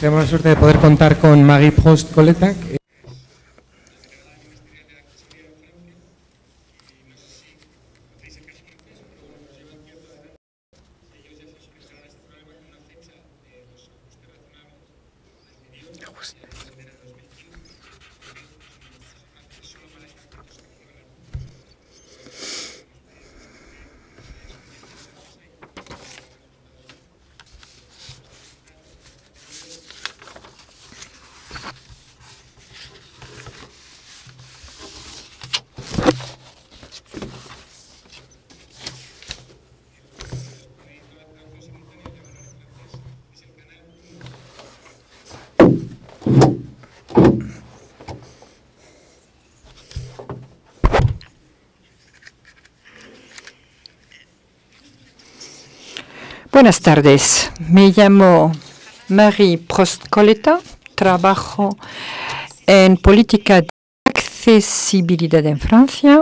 Tenemos la suerte de poder contar con Maggie Prost-Coletak, Buenas tardes. Me llamo Marie Coleta, Trabajo en política de accesibilidad en Francia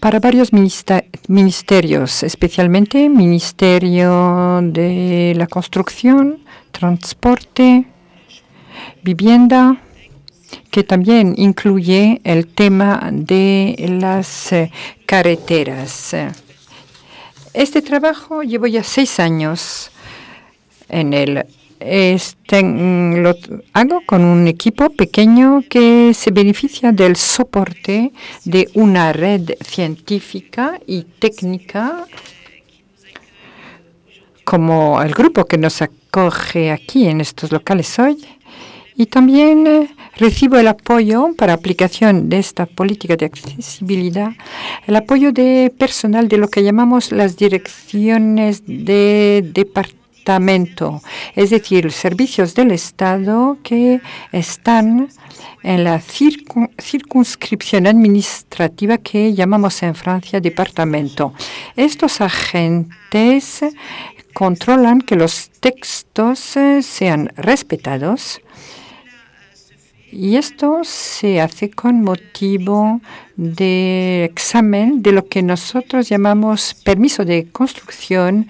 para varios ministerios, especialmente Ministerio de la Construcción, Transporte, Vivienda, que también incluye el tema de las eh, carreteras. Este trabajo llevo ya seis años en él. lo hago con un equipo pequeño que se beneficia del soporte de una red científica y técnica como el grupo que nos acoge aquí en estos locales hoy y también eh, recibo el apoyo para aplicación de esta política de accesibilidad, el apoyo de personal de lo que llamamos las direcciones de departamento, es decir, servicios del Estado que están en la circunscripción administrativa que llamamos en Francia departamento. Estos agentes controlan que los textos eh, sean respetados y esto se hace con motivo de examen de lo que nosotros llamamos permiso de construcción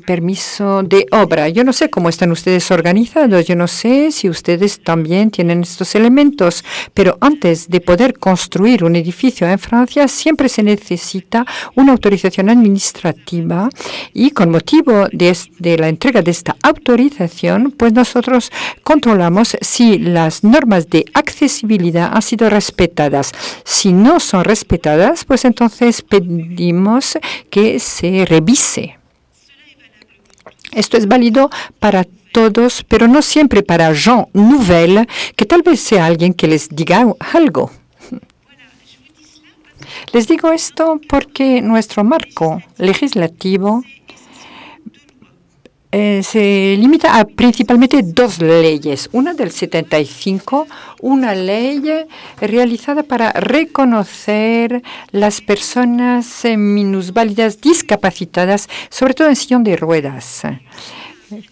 permiso de obra. Yo no sé cómo están ustedes organizados, yo no sé si ustedes también tienen estos elementos, pero antes de poder construir un edificio en Francia siempre se necesita una autorización administrativa y con motivo de, de la entrega de esta autorización, pues nosotros controlamos si las normas de accesibilidad han sido respetadas. Si no son respetadas, pues entonces pedimos que se revise. Esto es válido para todos, pero no siempre para Jean Nouvel, que tal vez sea alguien que les diga algo. Les digo esto porque nuestro marco legislativo eh, se limita a principalmente dos leyes. Una del 75, una ley eh, realizada para reconocer las personas eh, minusválidas discapacitadas, sobre todo en sillón de ruedas.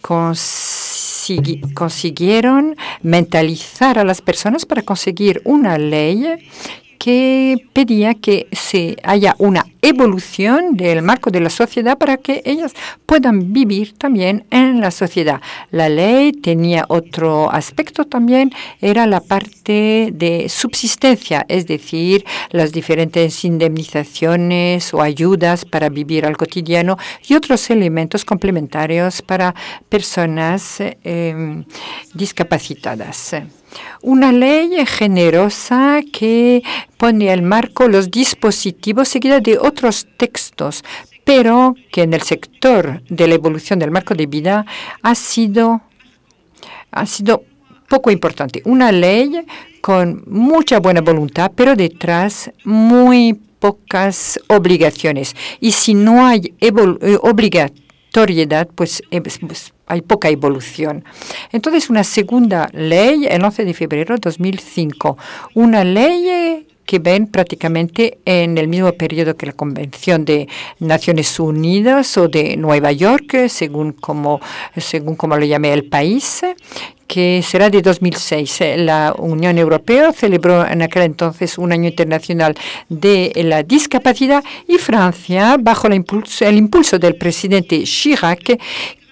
consiguieron mentalizar a las personas para conseguir una ley que pedía que se haya una evolución del marco de la sociedad para que ellas puedan vivir también en la sociedad. La ley tenía otro aspecto también, era la parte de subsistencia, es decir, las diferentes indemnizaciones o ayudas para vivir al cotidiano y otros elementos complementarios para personas eh, discapacitadas. Una ley generosa que pone al marco los dispositivos seguidos de otros textos, pero que en el sector de la evolución del marco de vida ha sido, ha sido poco importante. Una ley con mucha buena voluntad, pero detrás muy pocas obligaciones. Y si no hay eh, obligaciones. Pues, eh, pues, pues, hay poca evolución. Entonces, una segunda ley, el 11 de febrero de 2005, una ley que ven prácticamente en el mismo periodo que la Convención de Naciones Unidas o de Nueva York, según como, según como lo llame el país, que será de 2006. ¿eh? La Unión Europea celebró en aquel entonces un año internacional de la discapacidad y Francia, bajo el impulso, el impulso del presidente Chirac,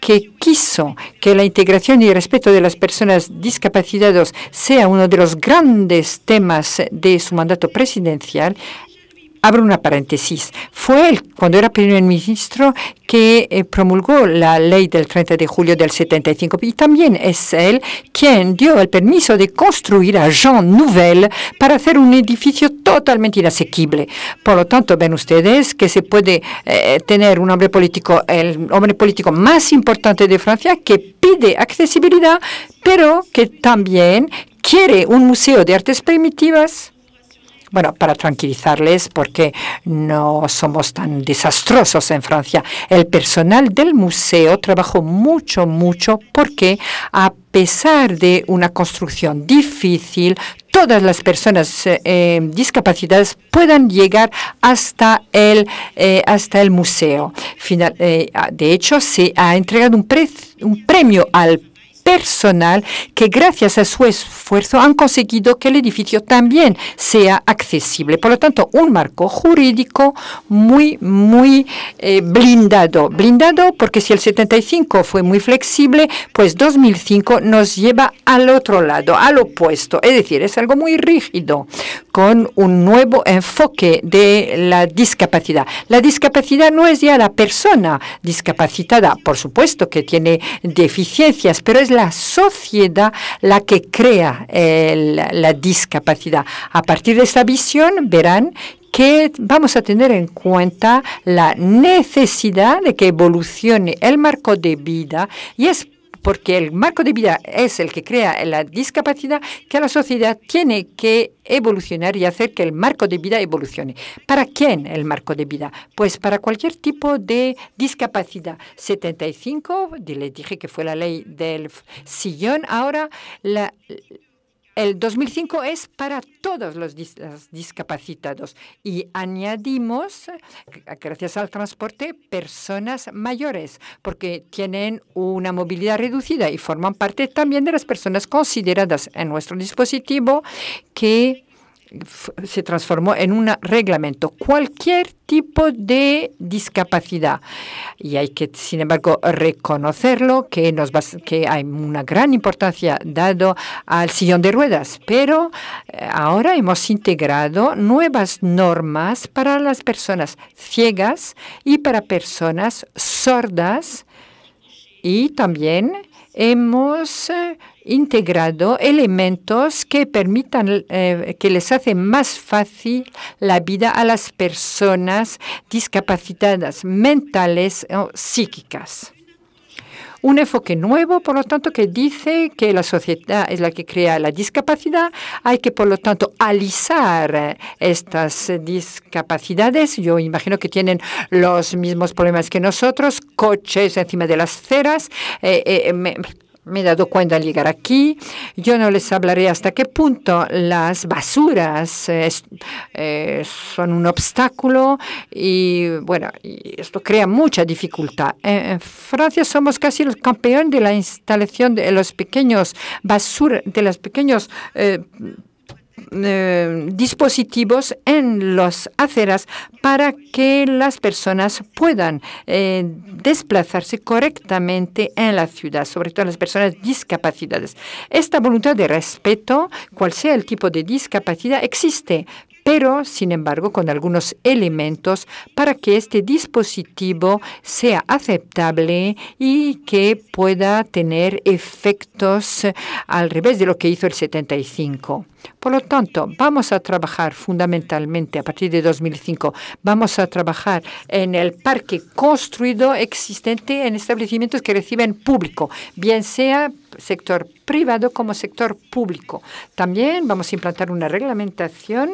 que quiso que la integración y el respeto de las personas discapacitadas sea uno de los grandes temas de su mandato presidencial, abro una paréntesis, fue él, cuando era primer ministro, que eh, promulgó la ley del 30 de julio del 75 y también es él quien dio el permiso de construir a Jean Nouvel para hacer un edificio totalmente inasequible. Por lo tanto, ven ustedes que se puede eh, tener un hombre político, el hombre político más importante de Francia que pide accesibilidad, pero que también quiere un museo de artes primitivas bueno, para tranquilizarles, porque no somos tan desastrosos en Francia, el personal del museo trabajó mucho, mucho, porque a pesar de una construcción difícil, todas las personas eh, em, discapacitadas puedan llegar hasta el, eh, hasta el museo. Eh, de hecho, se ha entregado un, un premio al personal que gracias a su esfuerzo han conseguido que el edificio también sea accesible. Por lo tanto, un marco jurídico muy, muy eh, blindado. Blindado porque si el 75 fue muy flexible, pues 2005 nos lleva al otro lado, al opuesto. Es decir, es algo muy rígido, con un nuevo enfoque de la discapacidad. La discapacidad no es ya la persona discapacitada, por supuesto que tiene deficiencias, pero es la sociedad la que crea la, la discapacidad. A partir de esta visión verán que vamos a tener en cuenta la necesidad de que evolucione el marco de vida y es porque el marco de vida es el que crea la discapacidad, que la sociedad tiene que evolucionar y hacer que el marco de vida evolucione. ¿Para quién el marco de vida? Pues para cualquier tipo de discapacidad. 75, les dije que fue la ley del sillón, ahora la el 2005 es para todos los discapacitados y añadimos, eh, gracias al transporte, personas mayores, porque tienen una movilidad reducida y forman parte también de las personas consideradas en nuestro dispositivo que se transformó en un reglamento. Cualquier tipo de discapacidad. Y hay que, sin embargo, reconocerlo, que, nos, que hay una gran importancia dado al sillón de ruedas. Pero eh, ahora hemos integrado nuevas normas para las personas ciegas y para personas sordas y también hemos eh, integrado elementos que permitan, eh, que les hace más fácil la vida a las personas discapacitadas mentales o psíquicas. Un enfoque nuevo, por lo tanto, que dice que la sociedad es la que crea la discapacidad. Hay que, por lo tanto, alisar estas discapacidades. Yo imagino que tienen los mismos problemas que nosotros, coches encima de las ceras, eh, eh, me he dado cuenta al llegar aquí. Yo no les hablaré hasta qué punto las basuras eh, eh, son un obstáculo y, bueno, esto crea mucha dificultad. En, Francia somos casi los campeones de la instalación de los pequeños basuras, de las pequeños eh, eh, dispositivos en las aceras para que las personas puedan eh, desplazarse correctamente en la ciudad, sobre todo las personas discapacitadas. Esta voluntad de respeto, cual sea el tipo de discapacidad, existe, pero sin embargo con algunos elementos para que este dispositivo sea aceptable y que pueda tener efectos eh, al revés de lo que hizo el 75. Por lo tanto, vamos a trabajar fundamentalmente a partir de 2005, vamos a trabajar en el parque construido existente en establecimientos que reciben público, bien sea sector privado como sector público. También vamos a implantar una reglamentación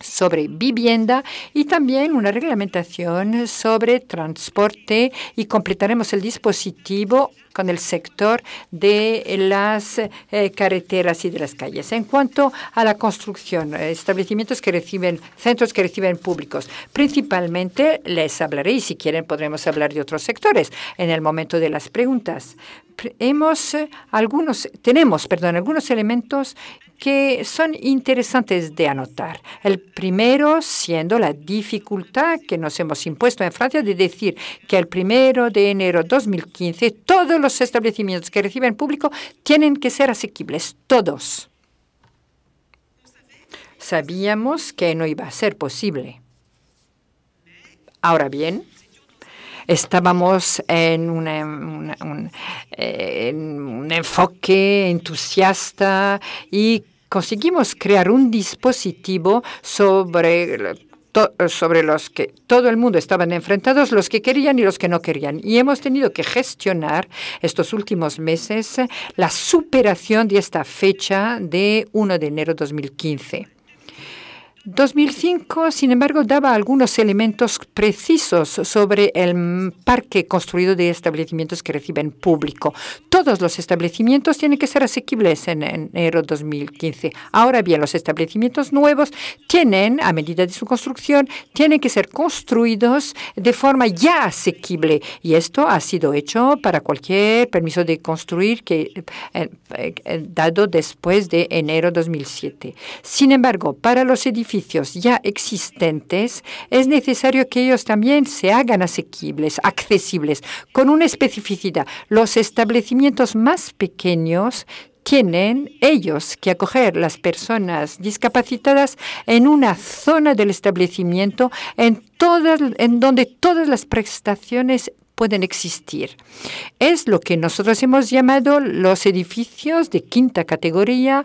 sobre vivienda y también una reglamentación sobre transporte y completaremos el dispositivo con el sector de las eh, carreteras y de las calles. En cuanto a la construcción, eh, establecimientos que reciben, centros que reciben públicos, principalmente les hablaré y si quieren podremos hablar de otros sectores en el momento de las preguntas. Hemos eh, algunos, tenemos, perdón, algunos elementos que son interesantes de anotar. El primero siendo la dificultad que nos hemos impuesto en Francia de decir que el primero de enero de 2015 todos los establecimientos que reciben público tienen que ser asequibles, todos. Sabíamos que no iba a ser posible. Ahora bien, estábamos eh, en, un, enfoque entusiasta y conseguimos crear un dispositivo sobre sobre los que todo el mundo estaban enfrentados, los que querían y los que no querían. Y hemos tenido que gestionar estos últimos meses la superación de esta fecha de 1 de enero de 2015. 2005, sin embargo, daba algunos elementos precisos sobre el parque construido de establecimientos que reciben público. Todos los establecimientos tienen que ser asequibles en enero 2015. Ahora bien, los establecimientos nuevos tienen, a medida de su construcción, tienen que ser construidos de forma ya asequible. Y esto ha sido hecho para cualquier permiso de construir que eh, eh, dado después de enero 2007. Sin embargo, para los edificios ya existentes, es necesario que ellos también se hagan asequibles, accesibles, con una especificidad. Los establecimientos más pequeños tienen ellos que acoger las personas discapacitadas en una zona del establecimiento en, todas, en donde todas las prestaciones pueden existir. Es lo que nosotros hemos llamado los edificios de quinta categoría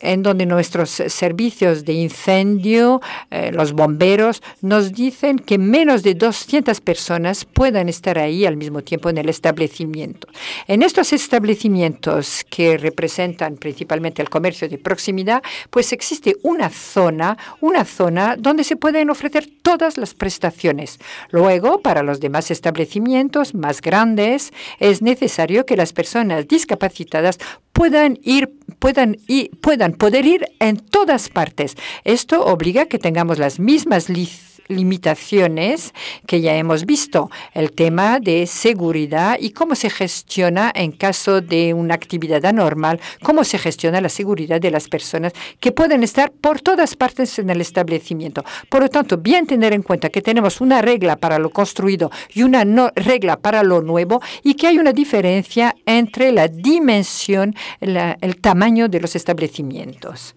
en donde nuestros servicios de incendio, eh, los bomberos, nos dicen que menos de 200 personas puedan estar ahí al mismo tiempo en el establecimiento. En estos establecimientos que representan principalmente el comercio de proximidad, pues existe una zona, una zona donde se pueden ofrecer todas las prestaciones. Luego, para los demás establecimientos más grandes, es necesario que las personas discapacitadas puedan ir puedan y puedan poder ir en todas partes. Esto obliga a que tengamos las mismas licencias limitaciones que ya hemos visto, el tema de seguridad y cómo se gestiona en caso de una actividad anormal, cómo se gestiona la seguridad de las personas que pueden estar por todas partes en el establecimiento. Por lo tanto, bien tener en cuenta que tenemos una regla para lo construido y una regla para lo nuevo y que hay una diferencia entre la dimensión, el tamaño de los establecimientos.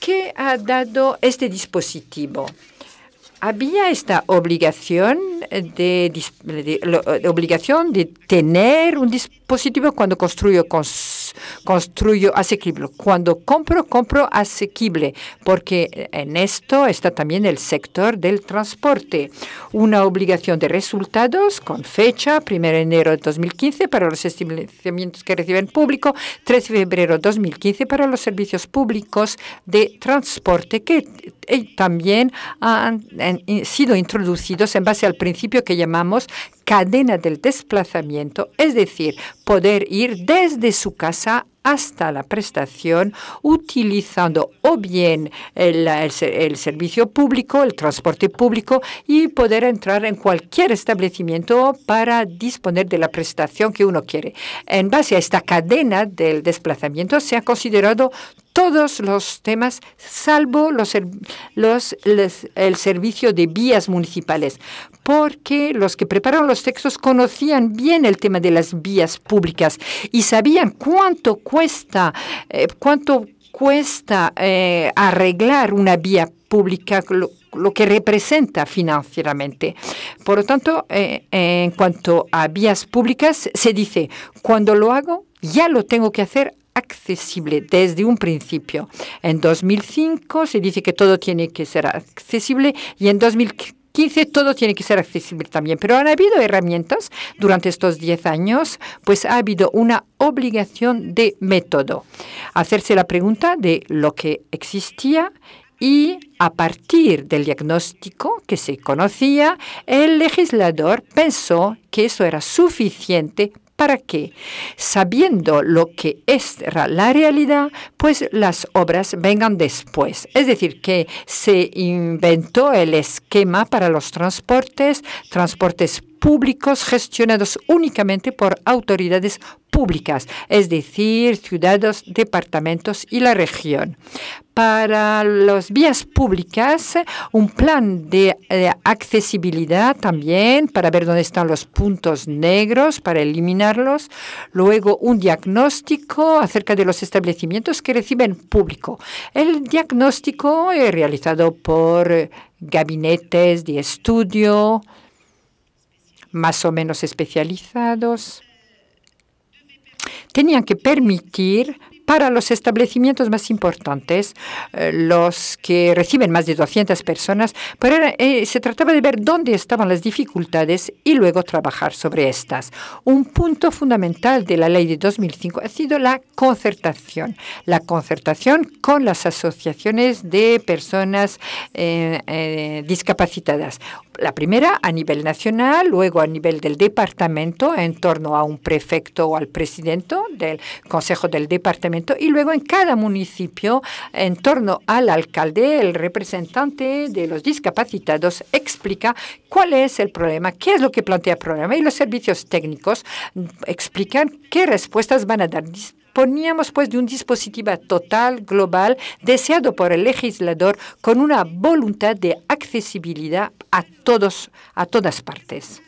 ¿Qué ha dado este dispositivo? había esta obligación de, obligación de tener un dispositivo cuando construyo construyo asequible cuando compro compro asequible porque en esto está también el sector del transporte una obligación de resultados con fecha 1 de enero de 2015 para los establecimientos que reciben público 3 de febrero de 2015 para los servicios públicos de transporte que eh, también han, sido introducidos en base al principio que llamamos cadena del desplazamiento, es decir, poder ir desde su casa hasta la prestación utilizando o bien el, servicio público, el transporte público y poder entrar en cualquier establecimiento para disponer de la prestación que uno quiere. En base a esta cadena del desplazamiento se ha considerado todos los temas, salvo los, el servicio de vías municipales, porque los que prepararon los textos conocían bien el tema de las vías públicas y sabían cuánto cuesta, eh, cuánto cuesta eh, arreglar una vía pública, lo, que representa financieramente. Por lo tanto, eh, en cuanto a vías públicas, se dice, cuando lo hago, ya lo tengo que hacer accesible desde un principio. En 2005 se dice que todo tiene que ser accesible y en 2015 todo tiene que ser accesible también. Pero han habido herramientas durante estos 10 años, pues ha habido una obligación de método. Hacerse la pregunta de lo que existía y a partir del diagnóstico que se conocía, el legislador pensó que eso era suficiente para que, sabiendo lo que es la realidad, pues las obras vengan después. Es decir, que se inventó el esquema para los transportes, transportes públicos gestionados únicamente por autoridades públicas, es decir, ciudades, departamentos y la región. Para las vías públicas, un plan de, eh, accesibilidad también para ver dónde están los puntos negros, para eliminarlos. Luego, un diagnóstico acerca de los establecimientos que reciben público. El diagnóstico es realizado por gabinetes de estudio, más o menos especializados, tenían que permitir para los establecimientos más importantes, eh, los que reciben más de 200 personas, pero eh, se trataba de ver dónde estaban las dificultades y luego trabajar sobre estas. Un punto fundamental de la ley de 2005 ha sido la concertación, la concertación con las asociaciones de personas eh, discapacitadas la primera a nivel nacional, luego a nivel del departamento, en torno a un prefecto o al presidente del consejo del departamento, y luego en cada municipio, en torno al alcalde, el representante de los discapacitados explica cuál es el problema, qué es lo que plantea el problema, y los servicios técnicos explican qué respuestas van a dar Poníamos pues de un dispositivo total, global, deseado por el legislador con una voluntad de accesibilidad a, todos, a todas partes.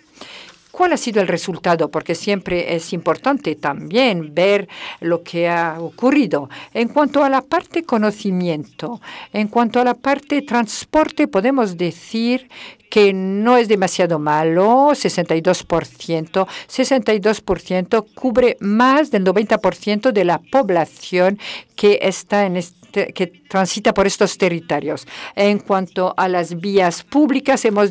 ¿Cuál ha sido el resultado? Porque siempre es importante también ver lo que ha ocurrido. En cuanto a la parte conocimiento, en cuanto a la parte transporte, podemos decir que no es demasiado malo, 62%. 62% cubre más del 90% de la población que está en este que transita por estos territorios. En cuanto a las vías públicas, hemos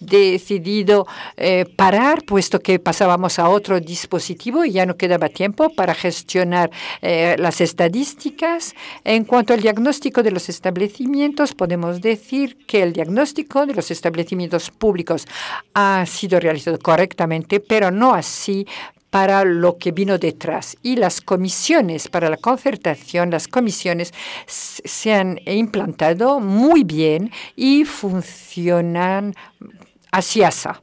decidido eh, parar, puesto que pasábamos a otro dispositivo y ya no quedaba tiempo para gestionar eh, las estadísticas. En cuanto al diagnóstico de los establecimientos, podemos decir que el diagnóstico de los establecimientos públicos ha sido realizado correctamente, pero no así para lo que vino detrás. Y las comisiones para la concertación, las comisiones se han implantado muy bien y funcionan así asa.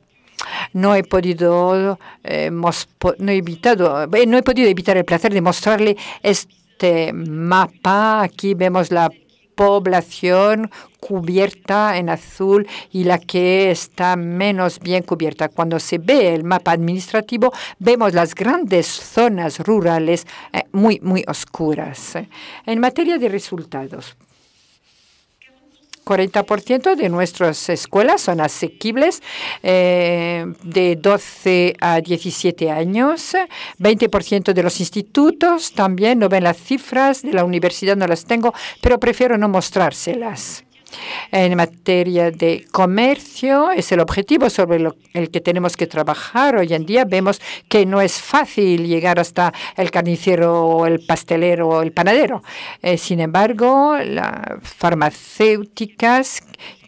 No he podido eh, no eh, no he podido evitar el placer de mostrarle este mapa. Aquí vemos la población cubierta en azul y la que está menos bien cubierta. Cuando se ve el mapa administrativo, vemos las grandes zonas rurales eh, muy, muy oscuras. Eh. En materia de resultados, 40% de nuestras escuelas son asequibles eh, de 12 a 17 años. 20% de los institutos también no ven las cifras de la universidad, no las tengo, pero prefiero no mostrárselas. En materia de comercio es el objetivo sobre el que tenemos que trabajar. Hoy en día vemos que no es fácil llegar hasta el carnicero, o el pastelero o el panadero. Eh, sin embargo, las farmacéuticas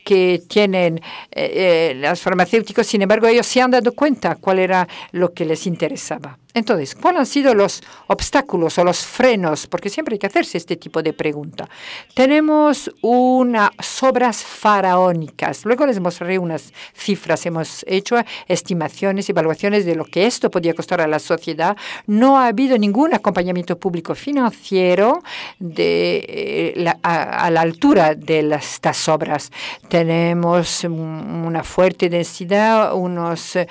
que tienen eh, eh, las farmacéuticos, sin embargo, ellos se han dado cuenta cuál era lo que les interesaba. Entonces, ¿cuáles han sido los obstáculos o los frenos? Porque siempre hay que hacerse este tipo de pregunta. Tenemos unas obras faraónicas. Luego les mostraré unas cifras. Hemos hecho estimaciones, evaluaciones de lo que esto podía costar a la sociedad. No ha habido ningún acompañamiento público financiero de, eh, a, la altura de estas obras. Tenemos una fuerte densidad, unos eh,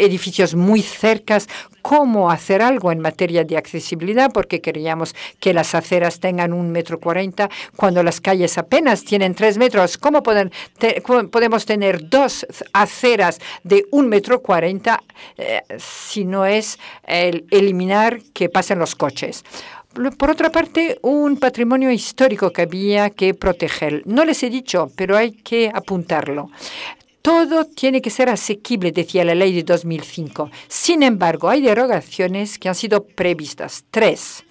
edificios muy cerca cómo hacer algo en materia de accesibilidad, porque queríamos que las aceras tengan un metro cuarenta cuando las calles apenas tienen tres metros. ¿Cómo podemos tener dos aceras de un metro cuarenta eh, si no es eliminar que pasen los coches? por otra parte, un patrimonio histórico que había que proteger. No les he dicho, pero hay que apuntarlo. Todo tiene que ser asequible, decía la ley de 2005. Sin embargo, hay derogaciones que han sido previstas. Tres,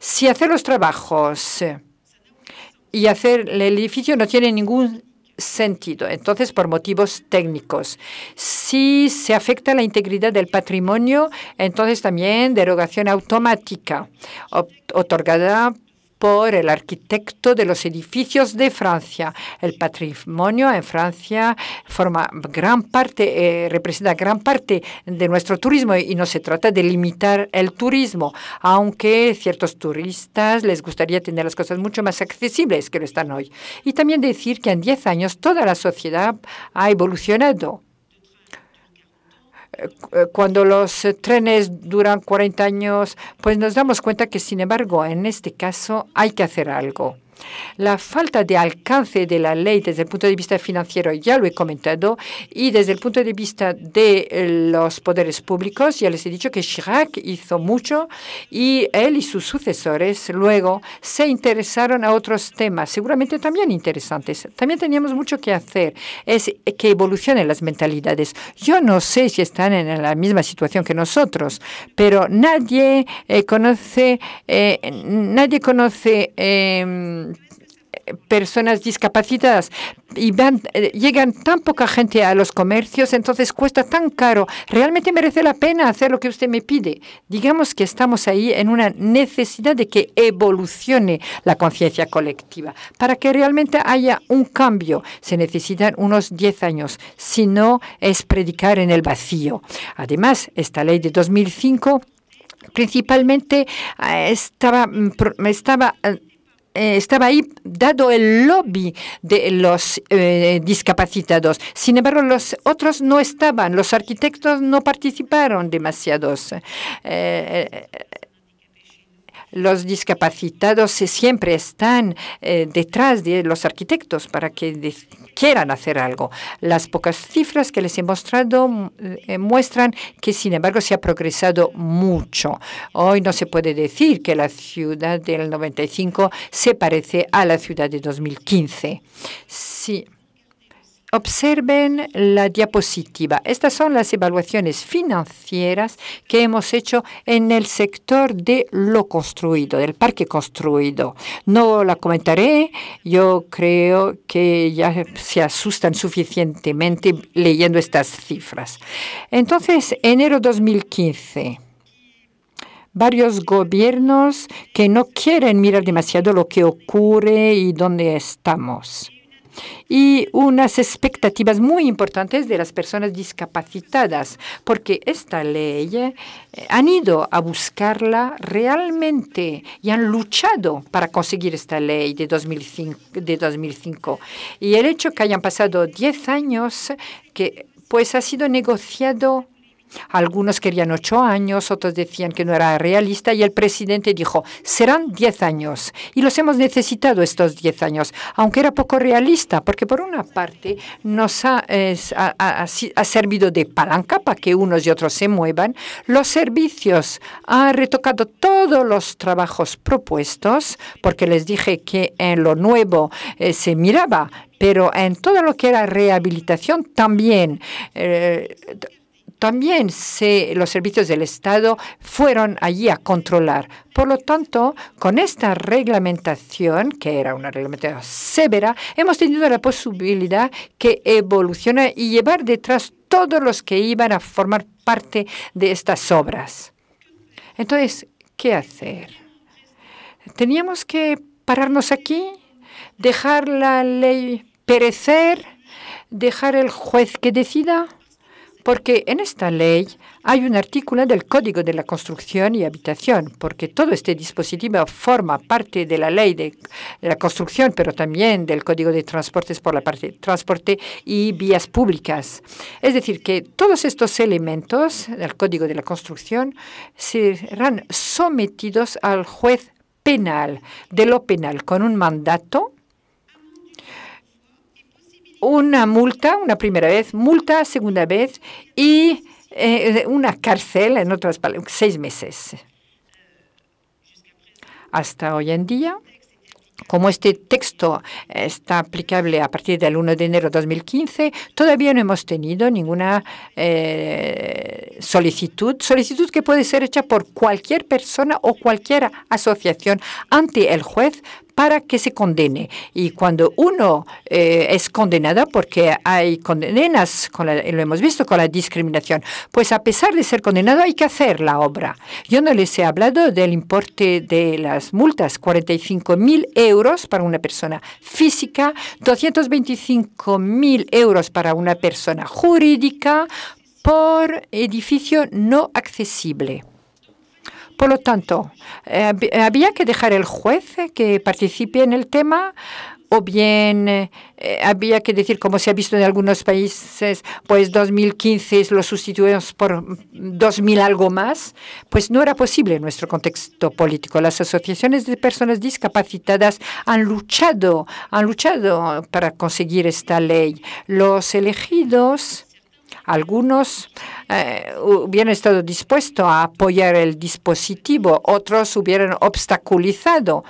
si hacer los trabajos eh, y hacer el edificio no tiene ningún sentido, entonces por motivos técnicos. Si se afecta la integridad del patrimonio, entonces también derogación automática otorgada por el arquitecto de los edificios de Francia. El patrimonio en Francia forma gran parte, eh, representa gran parte de nuestro turismo y no se trata de limitar el turismo, aunque ciertos turistas les gustaría tener las cosas mucho más accesibles que lo están hoy. Y también decir que en 10 años toda la sociedad ha evolucionado eh, cuando los eh, trenes duran 40 años, pues nos damos cuenta que, sin embargo, en este caso hay que hacer algo. La falta de alcance de la ley desde el punto de vista financiero, ya lo he comentado, y desde el punto de vista de eh, los poderes públicos, ya les he dicho que Chirac hizo mucho y él y sus sucesores luego se interesaron a otros temas, seguramente también interesantes. También teníamos mucho que hacer, es que evolucionen las mentalidades. Yo no sé si están en la misma situación que nosotros, pero nadie eh, conoce, eh, nadie conoce em, personas discapacitadas y van, eh, llegan tan poca gente a los comercios, entonces cuesta tan caro. Realmente merece la pena hacer lo que usted me pide. Digamos que estamos ahí en una necesidad de que evolucione la conciencia colectiva. Para que realmente haya un cambio se necesitan unos 10 años, si no es predicar en el vacío. Además, esta ley de 2005 principalmente eh, estaba, mm, estaba eh, eh, estaba ahí dado el lobby de los eh, discapacitados. Sin embargo, los otros no estaban, los arquitectos no participaron demasiados. Eh, los discapacitados siempre están eh, detrás de los arquitectos para que quieran hacer algo. Las pocas cifras que les he mostrado mm, eh, muestran que, sin embargo, se ha progresado mucho. Hoy no se puede decir que la ciudad del 95 se parece a la ciudad de 2015. Sí. Observen la diapositiva. Estas son las evaluaciones financieras que hemos hecho en el sector de lo construido, del parque construido. No la comentaré. Yo creo que ya se asustan suficientemente leyendo estas cifras. Entonces, enero 2015 varios gobiernos que no quieren mirar demasiado lo que ocurre y dónde estamos y unas expectativas muy importantes de las personas discapacitadas, porque esta ley eh, han ido a buscarla realmente y han luchado para conseguir esta ley de 2005. De 2005. Y el hecho que hayan pasado 10 años, que pues ha sido negociado algunos querían ocho años, otros decían que no era realista y el presidente dijo, serán diez años. Y los hemos necesitado estos diez años, aunque era poco realista, porque por una parte nos ha, servido de palanca para que unos y otros se muevan. Los servicios han retocado todos los trabajos propuestos, porque les dije que en lo nuevo eh, se miraba pero en todo lo que era rehabilitación también. Eh, también los servicios del Estado fueron allí a controlar. Por lo tanto, con esta reglamentación, que era una reglamentación severa, hemos tenido la posibilidad que evoluciona y llevar detrás todos los que iban a formar parte de estas obras. Entonces, ¿qué hacer? ¿Teníamos que pararnos aquí? ¿Dejar la ley perecer? ¿Dejar el juez que decida? porque en esta ley hay un artículo del Código de la Construcción y Habitación, porque todo este dispositivo forma parte de la ley de la construcción, pero también del Código de Transportes por la parte de transporte y vías públicas. Es decir, que todos estos elementos del Código de la Construcción serán sometidos al juez penal, de lo penal, con un mandato una multa, una primera vez, multa, segunda vez y eh, una cárcel, en otras palabras, seis meses. Hasta hoy en día, como este texto está aplicable a partir del 1 de enero de 2015, todavía no hemos tenido ninguna eh, solicitud, solicitud que puede ser hecha por cualquier persona o cualquier asociación ante el juez para que se condene. Y cuando uno eh, es condenado, porque hay condenas, con lo hemos visto con la discriminación, pues a pesar de ser condenado hay que hacer la obra. Yo no les he hablado del importe de las multas, 45 mil euros para una persona física, 225 mil euros para una persona jurídica por edificio no accesible. Por lo tanto, eh, eh, había que dejar el juez eh, que participe en el tema o bien había que decir, como se ha visto en algunos países, pues 2015 lo sustituimos por 2000 algo más, pues no era posible en nuestro contexto político. Las asociaciones de personas discapacitadas han luchado, han luchado para conseguir esta ley. Los elegidos algunos eh, hubieran estado dispuestos a apoyar el dispositivo, otros hubieran obstaculizado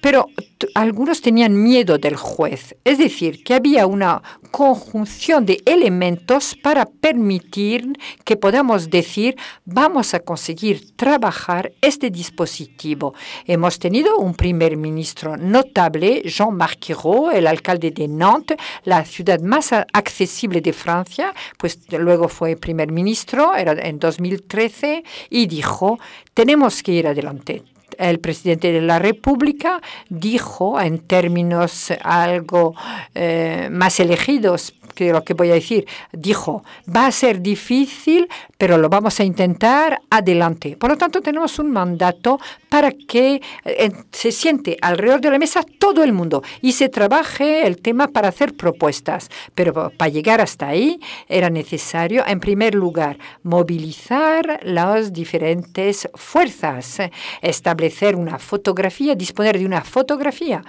pero algunos tenían miedo del juez. Es decir, que había una conjunción de elementos para permitir que podamos decir, vamos a conseguir trabajar este dispositivo. Hemos tenido un primer ministro notable, Jean Marquero, el alcalde de Nantes, la ciudad más accesible de Francia, pues luego fue primer ministro, era en 2013, y dijo, tenemos que ir adelante, el presidente de la República dijo en términos algo eh, más elegidos que lo que voy a decir, dijo, va a ser difícil, pero lo vamos a intentar adelante. Por lo tanto, tenemos un mandato para que eh, se siente alrededor de la mesa todo el mundo y se trabaje el tema para hacer propuestas. Pero para llegar hasta ahí era necesario, en primer lugar, movilizar las diferentes fuerzas, establecer eh, hacer una fotografía, disponer de una fotografía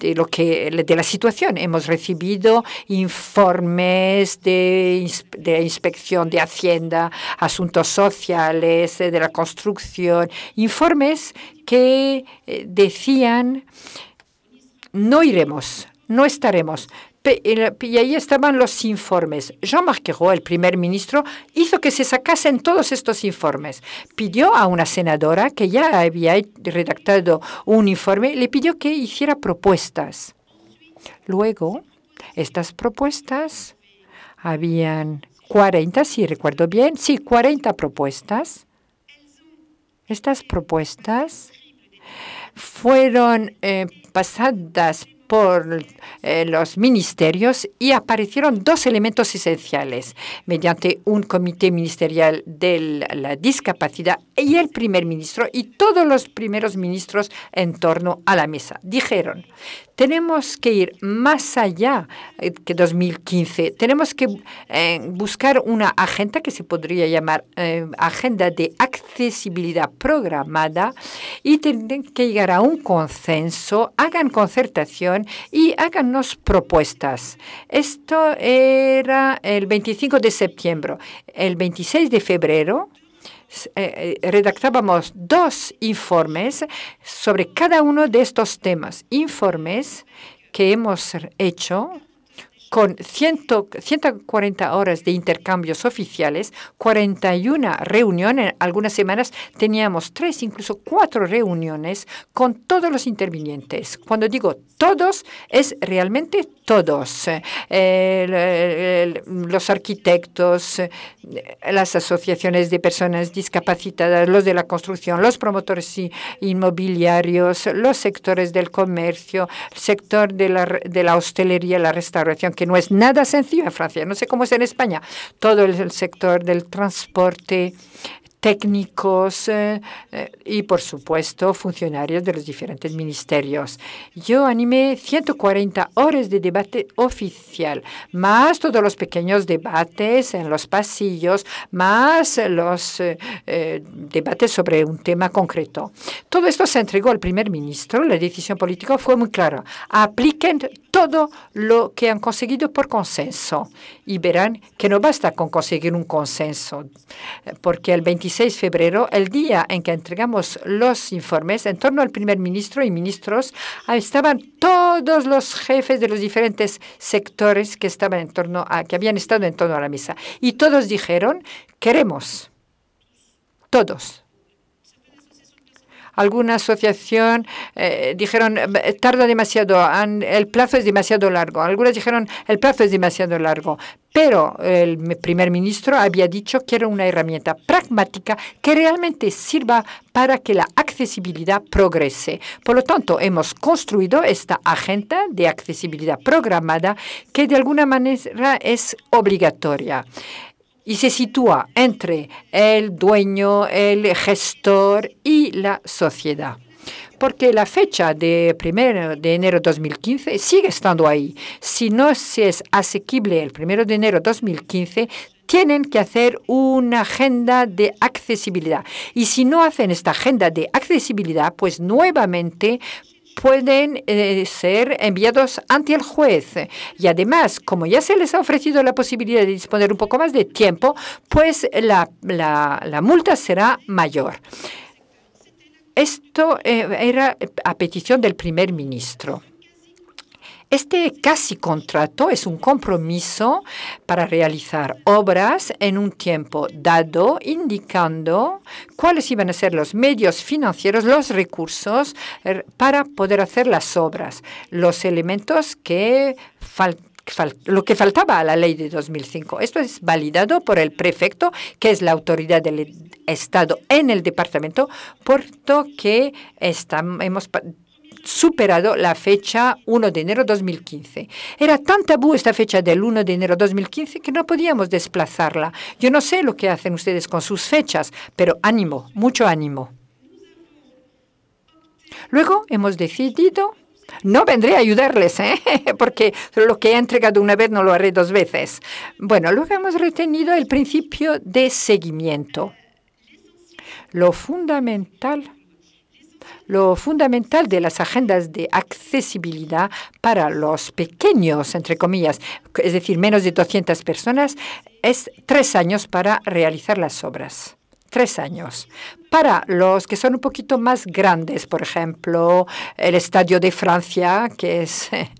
de lo que de la situación. Hemos recibido informes de, de inspección de Hacienda, asuntos sociales, eh, de la construcción, informes que eh, decían no iremos, no estaremos, y ahí estaban los informes. Jean-Marc el primer ministro, hizo que se sacasen todos estos informes. Pidió a una senadora que ya había redactado un informe, le pidió que hiciera propuestas. Luego, estas propuestas habían 40, si recuerdo bien, sí, 40 propuestas. Estas propuestas fueron eh, pasadas pasadas por eh, los ministerios y aparecieron dos elementos esenciales mediante un comité ministerial de la discapacidad y el primer ministro y todos los primeros ministros en torno a la mesa. Dijeron, tenemos que ir más allá eh, que 2015. Tenemos que eh, buscar una agenda que se podría llamar eh, agenda de accesibilidad programada y tienen que llegar a un consenso, hagan concertación y háganos propuestas. Esto era el 25 de septiembre. El 26 de febrero eh, eh, redactábamos dos informes sobre cada uno de estos temas, informes que hemos hecho con 140 horas de intercambios oficiales, 41 reuniones, en algunas semanas teníamos tres, incluso cuatro reuniones con todos los intervinientes. Cuando digo todos, es realmente todos. Eh, los arquitectos, eh, las asociaciones de personas discapacitadas, los de la construcción, los promotores inmobiliarios, los sectores del comercio, el sector de la, de la hostelería, la restauración, que no es nada sencillo en Francia. No sé cómo es en España. Todo el, sector del transporte, técnicos eh, eh, y, por supuesto, funcionarios de los diferentes ministerios. Yo animé 140 horas de debate oficial, más todos los pequeños debates en los pasillos, más los eh, debates sobre un tema concreto. Todo esto se entregó al primer ministro. La decisión política fue muy clara. Apliquen todo lo que han conseguido por consenso. Y verán que no basta con conseguir un consenso, porque el 26 de febrero, el día en que entregamos los informes en torno al primer ministro y ministros, estaban todos los jefes de los diferentes sectores que, estaban en torno a, que habían estado en torno a la mesa. Y todos dijeron, queremos, todos alguna asociación eh, dijeron, tarda demasiado, el plazo es demasiado largo. Algunas dijeron, el plazo es demasiado largo. Pero el primer ministro había dicho que era una herramienta pragmática que realmente sirva para que la accesibilidad progrese. Por lo tanto, hemos construido esta agenda de accesibilidad programada que de alguna manera es obligatoria y se sitúa entre el dueño, el gestor y la sociedad. Porque la fecha de 1 de enero de 2015 sigue estando ahí. Si no es asequible el 1 de enero de 2015, tienen que hacer una agenda de accesibilidad. Y si no hacen esta agenda de accesibilidad, pues nuevamente pueden eh, ser enviados ante el juez. Y además, como ya se les ha ofrecido la posibilidad de disponer un poco más de tiempo, pues la, la, multa será mayor. Esto eh, era a petición del primer ministro. Este casi contrato es un compromiso para realizar obras en un tiempo dado, indicando cuáles iban a ser los medios financieros, los recursos eh, para poder hacer las obras, los elementos que lo que faltaba a la ley de 2005. Esto es validado por el prefecto, que es la autoridad del Estado en el departamento, por lo que hemos superado la fecha 1 de enero 2015. Era tan tabú esta fecha del 1 de enero 2015 que no podíamos desplazarla. Yo no sé lo que hacen ustedes con sus fechas, pero ánimo, mucho ánimo. Luego hemos decidido, no vendré a ayudarles, ¿eh? porque lo que he entregado una vez no lo haré dos veces. Bueno, luego hemos retenido el principio de seguimiento. Lo fundamental lo fundamental de las agendas de accesibilidad para los pequeños, entre comillas, es decir, menos de 200 personas, es tres años para realizar las obras. Tres años para los que son un poquito más grandes, por ejemplo, el Estadio de Francia, que es eh,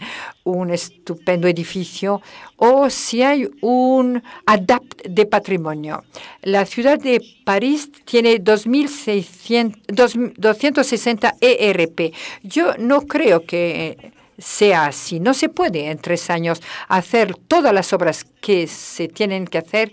un estupendo edificio, o si hay un ADAPT de patrimonio. La ciudad de París tiene 260 ERP. Yo no creo que sea así. No se puede en tres años hacer todas las obras que se tienen que hacer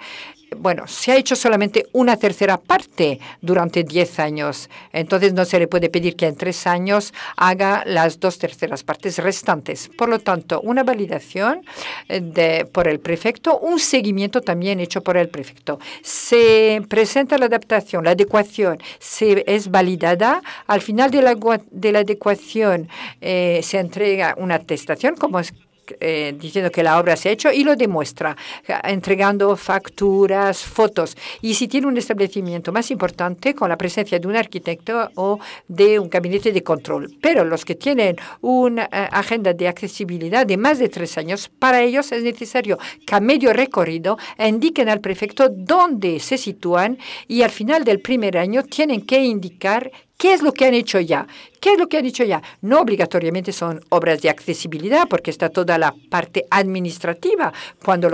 bueno, se ha hecho solamente una tercera parte durante 10 años. Entonces no se le puede pedir que en tres años haga las dos terceras partes restantes. Por lo tanto, una validación eh, de, por el prefecto, un seguimiento también hecho por el prefecto. Se presenta la adaptación, la adecuación, se, es validada. Al final de la, de la adecuación eh, se entrega una atestación como es eh, diciendo que la obra se ha hecho y lo demuestra, entregando facturas, fotos. Y si tiene un establecimiento más importante, con la presencia de un arquitecto o de un gabinete de control. Pero los que tienen una eh, agenda de accesibilidad de más de tres años, para ellos es necesario que a medio recorrido indiquen al prefecto dónde se sitúan y al final del primer año tienen que indicar ¿Qué es lo que han hecho ya? ¿Qué es lo que han hecho ya? No obligatoriamente son obras de accesibilidad, porque está toda la parte administrativa. Cuando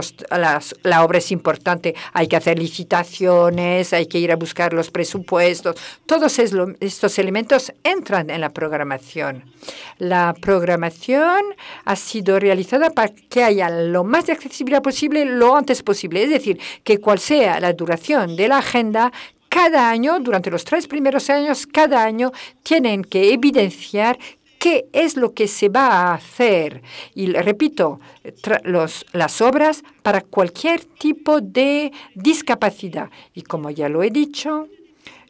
la obra es importante, hay que hacer licitaciones, hay que ir a buscar los presupuestos. Todos estos elementos entran en la programación. La programación ha sido realizada para que haya lo más de accesibilidad posible lo antes posible. Es decir, que cual sea la duración de la agenda, cada año, durante los tres primeros años, cada año tienen que evidenciar qué es lo que se va a hacer. Y repito, las obras para cualquier tipo de discapacidad. Y como ya lo he dicho,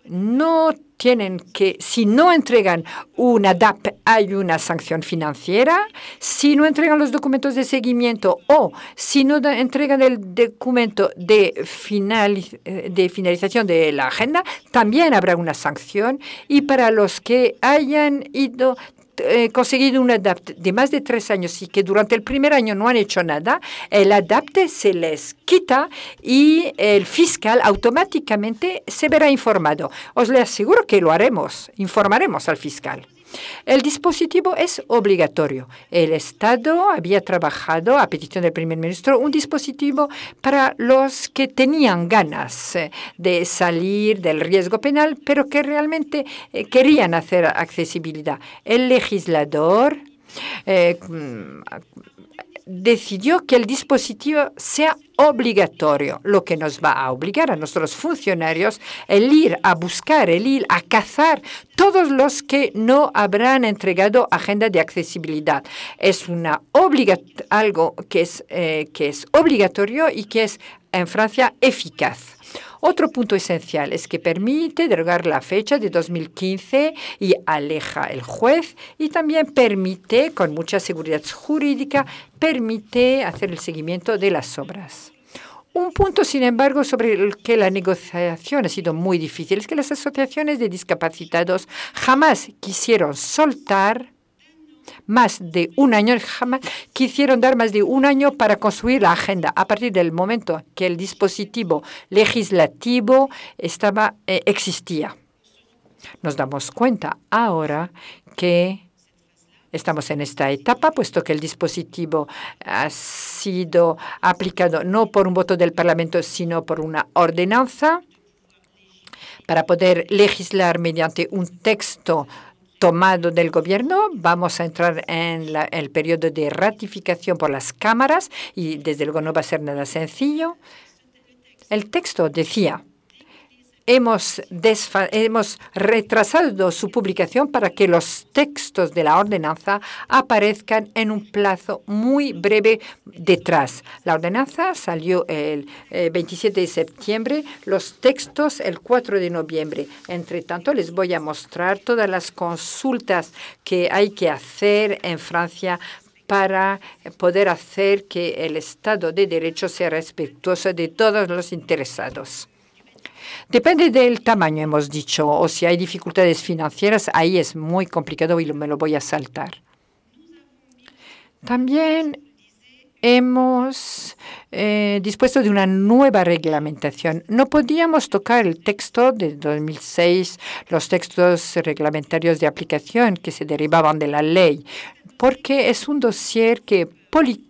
no tienen que, si no entregan una DAP, hay una sanción financiera. Si no entregan los documentos de seguimiento o si no entregan el documento de, eh, de finalización de la agenda, también habrá una sanción. Y para los que hayan ido eh, conseguido un ADAPT de más de tres años y que durante el primer año no han hecho nada, el adapte se les quita y el fiscal automáticamente se verá informado. Os le aseguro que lo haremos, informaremos al fiscal. El dispositivo es obligatorio. El Estado había trabajado, a petición del primer ministro, un dispositivo para los que tenían ganas eh, de salir del riesgo penal, pero que realmente eh, querían hacer accesibilidad. El legislador eh, mm, decidió que el dispositivo sea obligatorio, lo que nos va a obligar a nuestros funcionarios el ir a buscar, el ir a cazar todos los que no habrán entregado agenda de accesibilidad. Es una algo que es, eh, que es obligatorio y que es en Francia eficaz. Otro punto esencial es que permite derogar la fecha de 2015 y aleja el juez y también permite, con mucha seguridad jurídica, permite hacer el seguimiento de las obras. Un punto, sin embargo, sobre el que la negociación ha sido muy difícil es que las asociaciones de discapacitados jamás quisieron soltar más de un año, jamás quisieron dar más de un año para construir la agenda. A partir del momento que el dispositivo legislativo estaba, eh, existía. Nos damos cuenta ahora que estamos en esta etapa, puesto que el dispositivo ha sido aplicado no por un voto del Parlamento, sino por una ordenanza para poder legislar mediante un texto tomado del gobierno. Vamos a entrar en el periodo de ratificación por las cámaras y desde luego no va a ser nada sencillo. El texto decía hemos, retrasado su publicación para que los textos de la ordenanza aparezcan en un plazo muy breve detrás. La ordenanza salió el 27 eh, de septiembre, los textos el 4 de noviembre. Entre tanto, les voy a mostrar todas las consultas que hay que hacer en Francia para poder hacer que el Estado de Derecho sea respetuoso de todos los interesados. Depende del tamaño, hemos dicho, o si hay dificultades financieras, ahí es muy complicado y me lo voy a saltar. También hemos eh, dispuesto de una nueva reglamentación. No podíamos tocar el texto de 2006, los textos reglamentarios de aplicación que se derivaban de la ley, porque es un dossier que político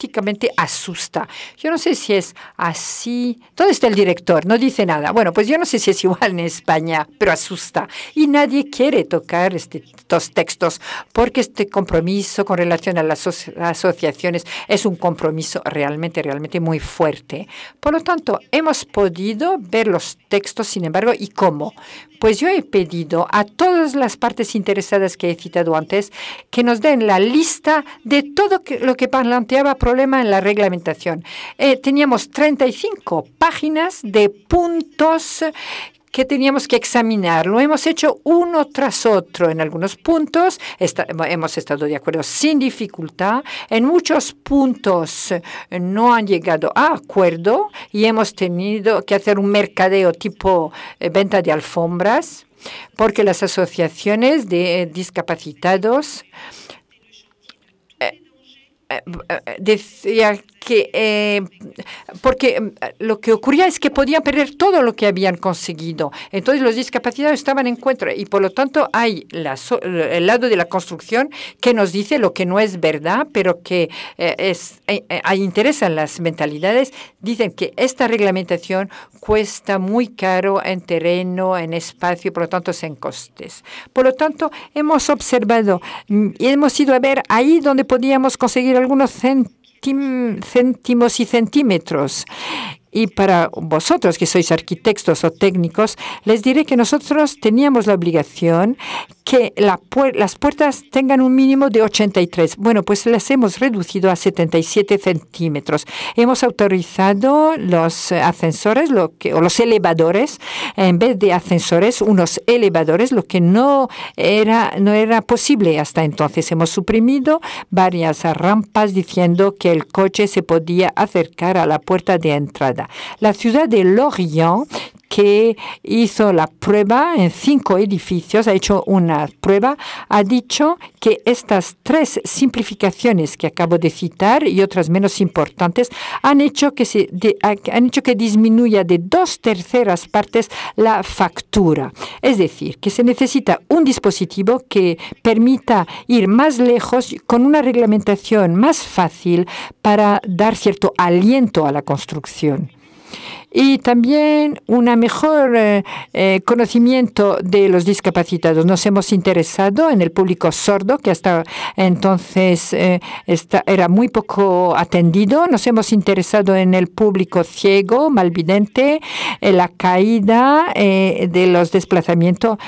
prácticamente asusta. Yo no sé si es así. ¿Dónde está el director? No dice nada. Bueno, pues yo no sé si es igual en España, pero asusta. Y nadie quiere tocar este, estos textos porque este compromiso con relación a las asociaciones es un compromiso realmente, realmente muy fuerte. Por lo tanto, hemos podido ver los textos, sin embargo, y cómo. Pues yo he pedido a todas las partes interesadas que he citado antes que nos den la lista de todo lo que planteaba problema en la reglamentación. Eh, teníamos 35 páginas de puntos que teníamos que examinar. Lo hemos hecho uno tras otro en algunos puntos. hemos estado de acuerdo sin dificultad. En muchos puntos eh, no han llegado a acuerdo y hemos tenido que hacer un mercadeo tipo eh, venta de alfombras porque las asociaciones de eh, discapacitados que eh, porque eh, lo que ocurría es que podían perder todo lo que habían conseguido. Entonces los discapacitados estaban en encuentro. y por lo tanto hay el lado de la construcción que nos dice lo que no es verdad, pero que eh, es, interesan las mentalidades. Dicen que esta reglamentación cuesta muy caro en terreno, en espacio, por lo tanto es en costes. Por lo tanto hemos observado mm, y hemos ido a ver ahí donde podíamos conseguir algunos centros céntimos y centímetros. Y para vosotros que sois arquitectos o técnicos, les diré que nosotros teníamos la obligación que la las puertas tengan un mínimo de 83. Bueno, pues las hemos reducido a 77 centímetros. Hemos autorizado los ascensores lo que, o los elevadores, en vez de ascensores, unos elevadores, lo que no era, no era posible hasta entonces. Hemos suprimido varias rampas diciendo que el coche se podía acercar a la puerta de entrada. La Ciudad de Lorient, que hizo la prueba en cinco edificios, ha hecho una prueba, ha dicho que estas tres simplificaciones que acabo de citar y otras menos importantes han hecho que, se han hecho que disminuya de dos terceras partes la factura. Es decir, que se necesita un dispositivo que permita ir más lejos con una reglamentación más fácil para dar cierto aliento a la construcción y también un mejor eh, eh, conocimiento de los discapacitados. Nos hemos interesado en el público sordo, que hasta entonces eh, era muy poco atendido. Nos hemos interesado en el público ciego, malvidente, la caída de los desplazamientos,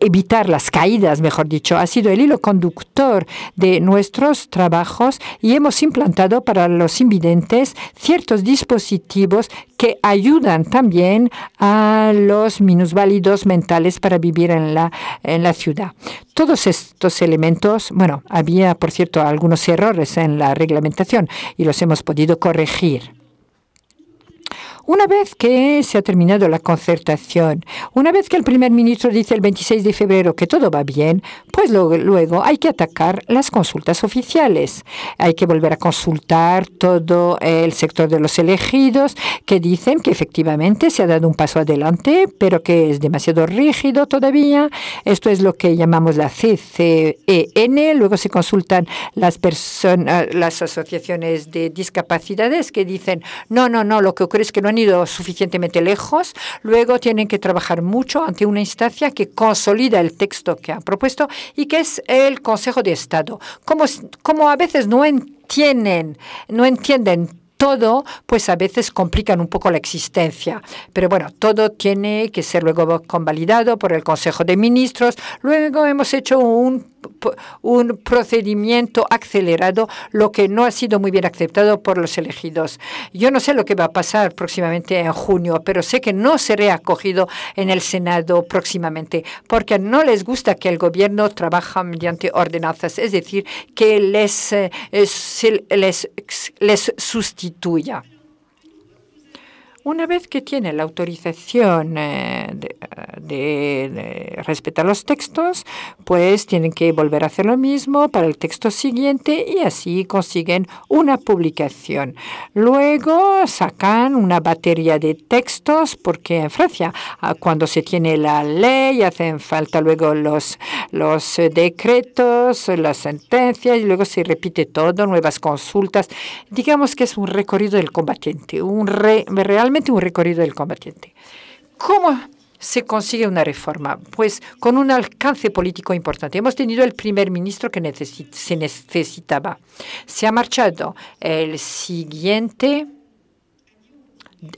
evitar las caídas, mejor dicho. Ha sido el hilo conductor de nuestros trabajos y hemos implantado para los invidentes ciertos dispositivos que ayudan también a los minusválidos mentales para vivir en la, en la ciudad. Todos estos elementos, bueno, había, por cierto, algunos errores en la reglamentación y los hemos podido corregir. Una vez que se ha terminado la concertación, una vez que el primer ministro dice el 26 de febrero que todo va bien, pues luego hay que atacar las consultas oficiales. Hay que volver a consultar todo el sector de los elegidos que dicen que efectivamente se ha dado un paso adelante, pero que es demasiado rígido todavía. Esto es lo que llamamos la CCEN. Luego se consultan las personas, las asociaciones de discapacidades que dicen, no, no, no, lo que ocurre es que no han suficientemente lejos, luego tienen que trabajar mucho ante una instancia que consolida el texto que han propuesto y que es el Consejo de Estado. Como, como a veces no entienden, no entienden todo, pues a veces complican un poco la existencia. Pero bueno, todo tiene que ser luego convalidado por el Consejo de Ministros. Luego hemos hecho un un procedimiento acelerado, lo que no ha sido muy bien aceptado por los elegidos. Yo no sé lo que va a pasar próximamente en junio, pero sé que no seré acogido en el Senado próximamente, porque no les gusta que el gobierno trabaje mediante ordenanzas, es decir, que les, eh, les, les sustituya. Una vez que tiene la autorización eh, de, respetar los textos, pues tienen que volver a hacer lo mismo para el texto siguiente y así consiguen una publicación. Luego sacan una batería de textos porque en Francia ah, cuando se tiene la ley hacen falta luego los, los decretos, las sentencias y luego se repite todo, nuevas consultas. Digamos que es un recorrido del combatiente, un real realmente un recorrido del combatiente. ¿Cómo se consigue una reforma? Pues con un alcance político importante. Hemos tenido el primer ministro que se necesitaba. Se ha marchado. El siguiente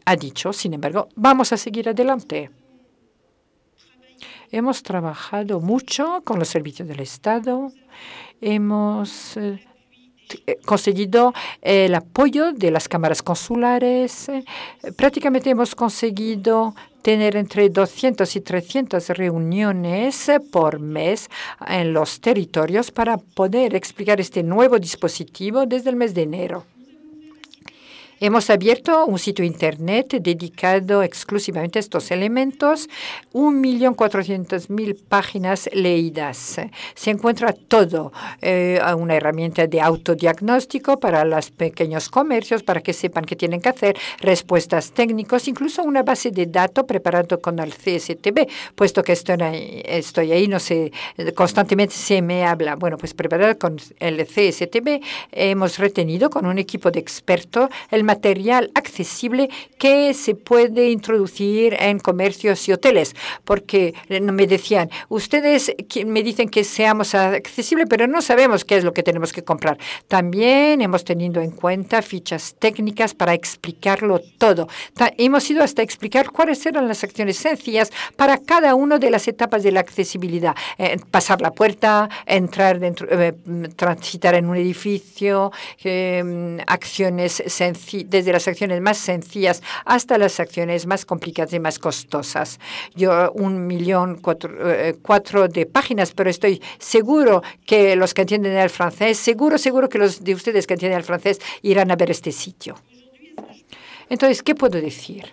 ha dicho, sin embargo, vamos a seguir adelante. Hemos trabajado mucho con los servicios del Estado. Hemos eh, eh, conseguido eh, el apoyo de las cámaras consulares. Eh, prácticamente hemos conseguido tener entre 200 y 300 reuniones por mes en los territorios para poder explicar este nuevo dispositivo desde el mes de enero. Hemos abierto un sitio internet dedicado exclusivamente a estos elementos, 1.400.000 páginas leídas. Se encuentra todo, eh, una herramienta de autodiagnóstico para los pequeños comercios, para que sepan qué tienen que hacer, respuestas técnicas, incluso una base de datos preparado con el CSTB, puesto que estoy ahí, no sé, constantemente se me habla. Bueno, pues preparado con el CSTB, hemos retenido con un equipo de expertos el material accesible que se puede introducir en comercios y hoteles, porque eh, me decían, ustedes me dicen que seamos accesibles, pero no sabemos qué es lo que tenemos que comprar. También hemos tenido en cuenta fichas técnicas para explicarlo todo. hemos ido hasta explicar cuáles eran las acciones sencillas para cada una de las etapas de la accesibilidad. Eh, pasar la puerta, entrar dentro, eh, mm, transitar en un edificio, mm, acciones sencillas desde las acciones más sencillas hasta las acciones más complicadas y más costosas. Yo un millón eh, cuatro, de páginas, pero estoy seguro que los que entienden el francés, seguro, seguro que los de ustedes que entienden el francés irán a ver este sitio. Entonces, ¿qué puedo decir?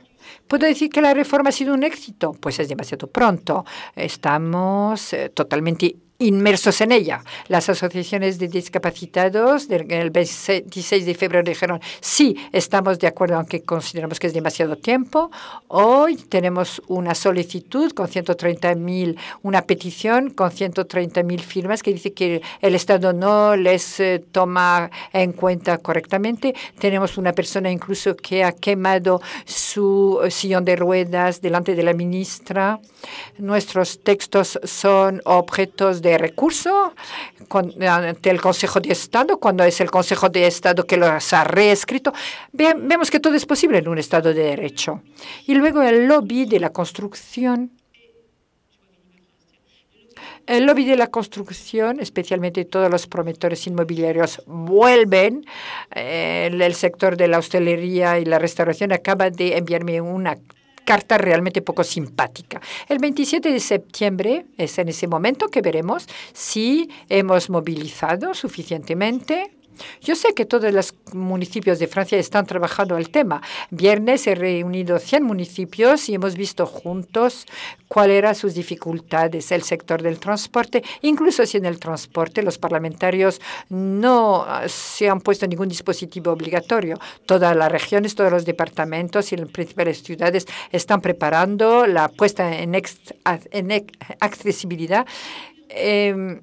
¿Puedo decir que la reforma ha sido un éxito? Pues es demasiado pronto. Estamos eh, totalmente inmersos en ella. Las asociaciones de discapacitados el 26 de febrero dijeron, sí, estamos de acuerdo, aunque consideramos que es demasiado tiempo. Hoy tenemos una solicitud con 130.000, una petición con 130.000 firmas que dice que el Estado no les eh, toma en cuenta correctamente. Tenemos una persona incluso que ha quemado su sillón de ruedas delante de la ministra. Nuestros textos son objetos de recurso ante el Consejo de Estado, cuando es el Consejo de Estado que los ha reescrito. vemos que todo es posible en un Estado de Derecho. Y luego el lobby de la construcción. El lobby de la construcción, especialmente todos los promotores inmobiliarios, vuelven. Eh, el sector de la hostelería y la restauración acaba de enviarme una carta realmente poco simpática. El 27 de septiembre es en ese momento que veremos si hemos movilizado suficientemente yo sé que todos los municipios de Francia están trabajando el tema. Viernes he reunido 100 municipios y hemos visto juntos cuáles eran sus dificultades, el sector del transporte, incluso si en el transporte los parlamentarios no ah, se han puesto ningún dispositivo obligatorio. Todas las regiones, todos los departamentos y las principales ciudades están preparando la puesta en, accesibilidad. Em,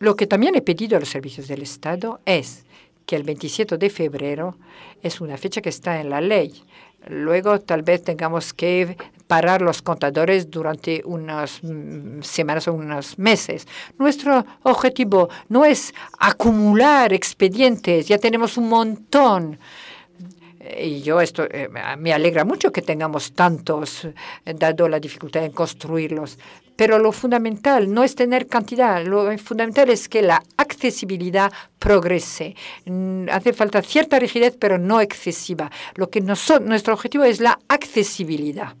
Lo que también he pedido a los servicios del Estado es que el 27 de febrero es una fecha que está en la ley. Luego tal vez tengamos que parar los contadores durante unas mm, semanas o unos meses. Nuestro objetivo no es acumular expedientes, ya tenemos un montón. Y yo esto eh, me alegra mucho que tengamos tantos, eh, dado la dificultad en construirlos. Pero lo fundamental no es tener cantidad, lo fundamental es que la accesibilidad progrese. Mm, hace falta cierta rigidez, pero no excesiva. Lo que nuestro objetivo es la accesibilidad.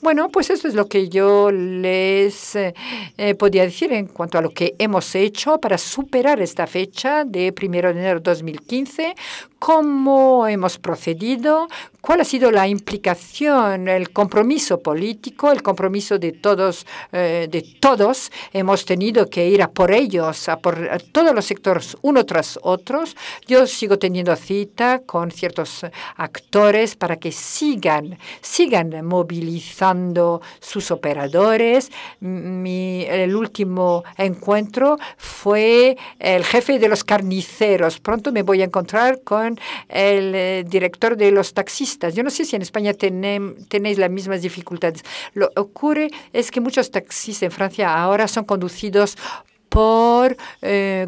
Bueno, pues eso es lo que yo les eh, eh, podía decir en cuanto a lo que hemos hecho para superar esta fecha de 1 de enero de 2015, cómo hemos procedido, cuál ha sido la implicación, el compromiso político, el compromiso de todos, eh, de todos. Hemos tenido que ir a por ellos, a por todos los sectores uno tras otros. Yo sigo teniendo cita con ciertos actores para que sigan, sigan movilizando sus operadores. Mi, el último encuentro fue el jefe de los carniceros. Pronto me voy a encontrar con el eh, director de los taxistas. Yo no sé si en España tenéis las mismas dificultades. Lo que ocurre es que muchos taxis en Francia ahora son conducidos por eh,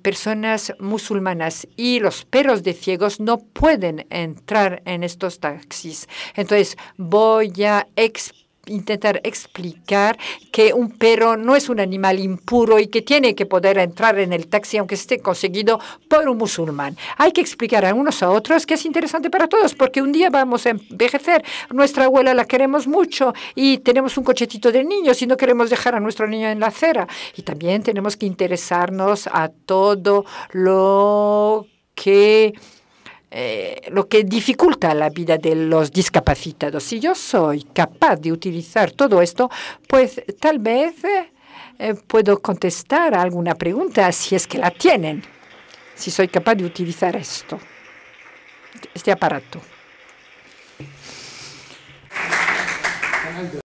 personas musulmanas y los perros de ciegos no pueden entrar en estos taxis. Entonces voy a explicar intentar explicar que un perro no es un animal impuro y que tiene que poder entrar en el taxi aunque esté conseguido por un musulmán. Hay que explicar a unos a otros que es interesante para todos porque un día vamos a envejecer. Nuestra abuela la queremos mucho y tenemos un cochetito de niños y no queremos dejar a nuestro niño en la acera. Y también tenemos que interesarnos a todo lo que eh, lo que dificulta la vida de los discapacitados. Si yo soy capaz de utilizar todo esto, pues tal vez eh, puedo contestar alguna pregunta si es que la tienen, si soy capaz de utilizar esto, este aparato.